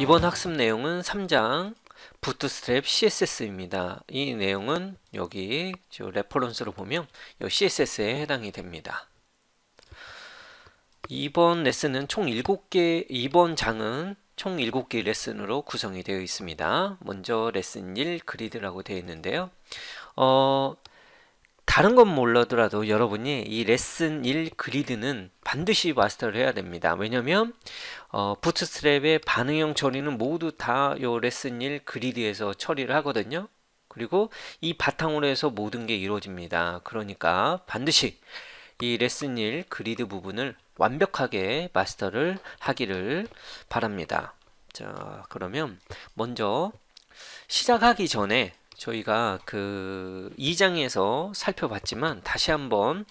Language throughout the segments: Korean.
이번 학습 내용은 3장 부트스트랩 CSS입니다. 이 내용은 여기 레퍼런스로 보면 이 CSS에 해당이 됩니다. 이번 레슨은 총 7개, 이번 장은 총 7개 레슨으로 구성이 되어 있습니다. 먼저 레슨 1 그리드라고 되어 있는데요. 어, 다른 건 몰라더라도 여러분이 이 레슨 1 그리드는 반드시 마스터를 해야 됩니다. 왜냐면 어, 부트스트랩의 반응형 처리는 모두 다요 레슨 1 그리드에서 처리를 하거든요. 그리고 이 바탕으로 해서 모든 게 이루어집니다. 그러니까 반드시 이 레슨 1 그리드 부분을 완벽하게 마스터를 하기를 바랍니다. 자, 그러면 먼저 시작하기 전에 저희가 그 2장에서 살펴봤지만 다시 한번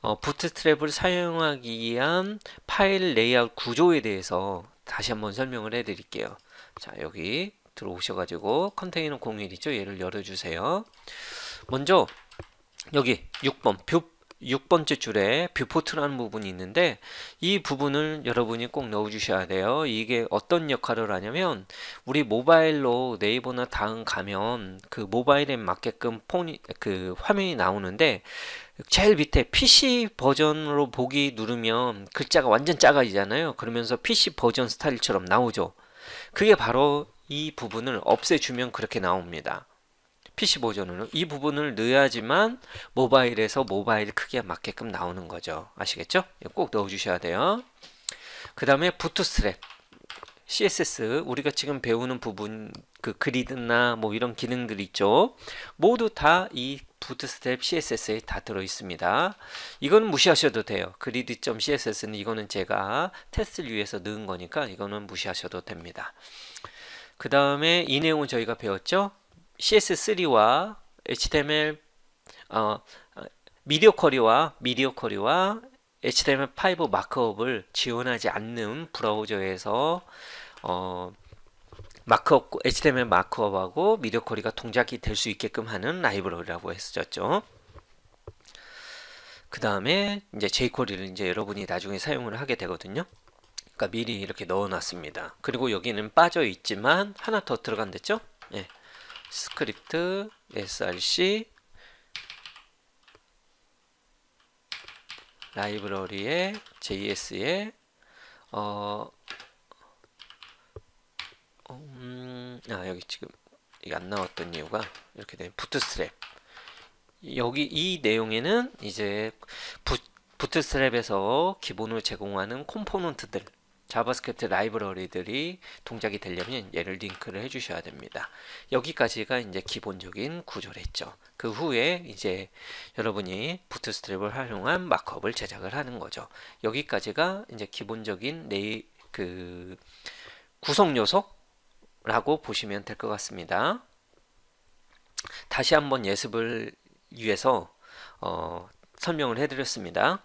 어, 부트트랩을 사용하기 위한 파일 레이아웃 구조에 대해서 다시 한번 설명을 해 드릴게요. 자, 여기 들어오셔가지고 컨테이너 공일 있죠? 얘를 열어주세요. 먼저 여기 6번 뷰 6번째 줄에 뷰포트라는 부분이 있는데 이 부분을 여러분이 꼭 넣어주셔야 돼요. 이게 어떤 역할을 하냐면 우리 모바일로 네이버나 다음 가면 그 모바일에 맞게끔 폰이 그 화면이 나오는데 제일 밑에 PC 버전으로 보기 누르면 글자가 완전 작아지잖아요. 그러면서 PC 버전 스타일처럼 나오죠. 그게 바로 이 부분을 없애주면 그렇게 나옵니다. PC 버전으로 이 부분을 넣어야지만 모바일에서 모바일 크기에 맞게끔 나오는 거죠. 아시겠죠? 꼭 넣어주셔야 돼요. 그 다음에 부트스트랩 CSS 우리가 지금 배우는 부분 그 그리드나 뭐 이런 기능들 있죠 모두 다 이 부트스트랩 CSS에 다 들어 있습니다 이건 무시하셔도 돼요 그리드.css는 이거는 제가 테스트를 위해서 넣은 거니까 이거는 무시하셔도 됩니다 그 다음에 이 내용은 저희가 배웠죠 CS3와 HTML 어, 어 미디어 쿼리와 미디어 쿼리와 HTML5 마크업을 지원하지 않는 브라우저에서 어, 마크업, HTML 마크업하고 미디어 쿼리가 동작이 될 수 있게끔 하는 라이브러리라고 했었죠. 그 다음에 이제 jQuery를 이제 여러분이 나중에 사용을 하게 되거든요. 그러니까 미리 이렇게 넣어놨습니다. 그리고 여기는 빠져 있지만 하나 더 들어간댔죠? 예. 네. 스크립트 src 라이브러리에 JS에 어, 음, 아 여기 지금 이게 안 나왔던 이유가 이렇게 된 부트스트랩 여기 이 내용에는 이제 부, 부트스트랩에서 기본으 제공하는 컴포넌트들 자바스크립트 라이브러리들이 동작이 되려면 얘를 링크를 해주셔야 됩니다. 여기까지가 이제 기본적인 구조랬죠. 그 후에 이제 여러분이 부트스트랩을 활용한 마크업을 제작을 하는 거죠. 여기까지가 이제 기본적인 레이 그 구성 요소라고 보시면 될 것 같습니다. 다시 한번 예습을 위해서 어, 설명을 해드렸습니다.